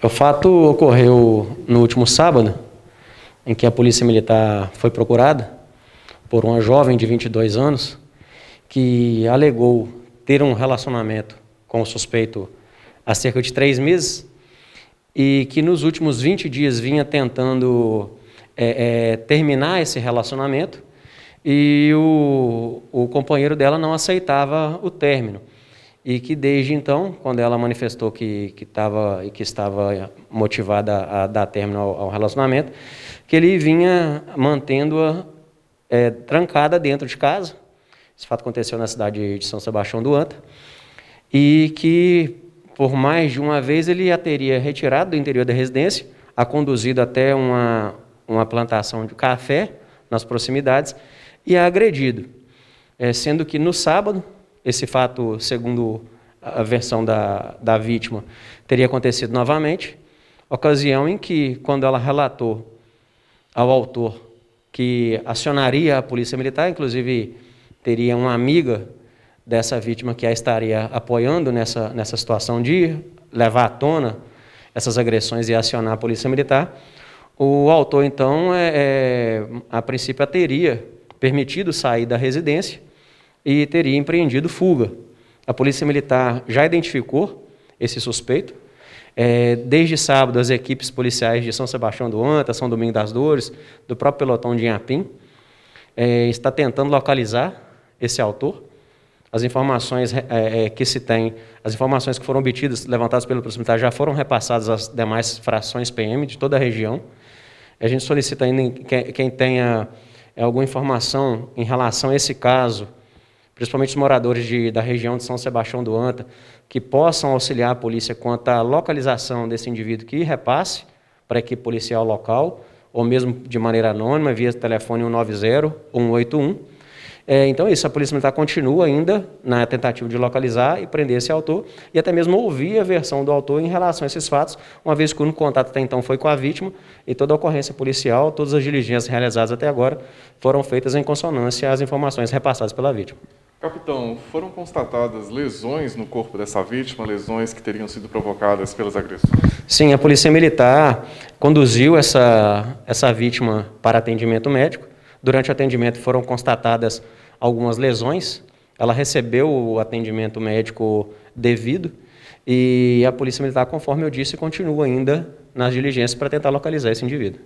O fato ocorreu no último sábado, em que a Polícia Militar foi procurada por uma jovem de 22 anos que alegou ter um relacionamento com o suspeito há cerca de três meses e que nos últimos 20 dias vinha tentando é, é, terminar esse relacionamento e o, o companheiro dela não aceitava o término e que desde então, quando ela manifestou que, que, e que estava motivada a, a dar término ao, ao, relacionamento, que ele vinha mantendo-a é, trancada dentro de casa. Esse fato aconteceu na cidade de São Sebastião do Anta. E que, por mais de uma vez, ele a teria retirado do interior da residência, a conduzido até uma, uma plantação de café nas proximidades e a agredido. É, sendo que no sábado, esse fato, segundo a versão da, da vítima, teria acontecido novamente, ocasião em que, quando ela relatou ao autor que acionaria a polícia militar, inclusive teria uma amiga dessa vítima que a estaria apoiando nessa, nessa situação de levar à tona essas agressões e acionar a polícia militar, o autor, então, é, é, a princípio, teria permitido sair da residência e teria empreendido fuga. A Polícia Militar já identificou esse suspeito. É, desde sábado, as equipes policiais de São Sebastião do Anta, São Domingo das Dores, do próprio pelotão de Inhapim, é, está tentando localizar esse autor. As informações é, é, é que se tem, as informações que foram obtidas, levantadas pelo Polícia Militar, já foram repassadas às demais frações PM de toda a região. A gente solicita ainda quem tenha é, alguma informação em relação a esse caso, principalmente os moradores de, da região de São Sebastião do Anta, que possam auxiliar a polícia quanto à localização desse indivíduo que repasse para a equipe policial local, ou mesmo de maneira anônima, via telefone 190 ou 181. É, então, é isso, a Polícia Militar continua ainda na tentativa de localizar e prender esse autor, e até mesmo ouvir a versão do autor em relação a esses fatos, uma vez que o único contato até então foi com a vítima, e toda a ocorrência policial, todas as diligências realizadas até agora, foram feitas em consonância às informações repassadas pela vítima. Capitão, foram constatadas lesões no corpo dessa vítima, lesões que teriam sido provocadas pelas agressões? Sim, a Polícia Militar conduziu essa, essa vítima para atendimento médico. Durante o atendimento foram constatadas algumas lesões. Ela recebeu o atendimento médico devido e a Polícia Militar, conforme eu disse, continua ainda nas diligências para tentar localizar esse indivíduo.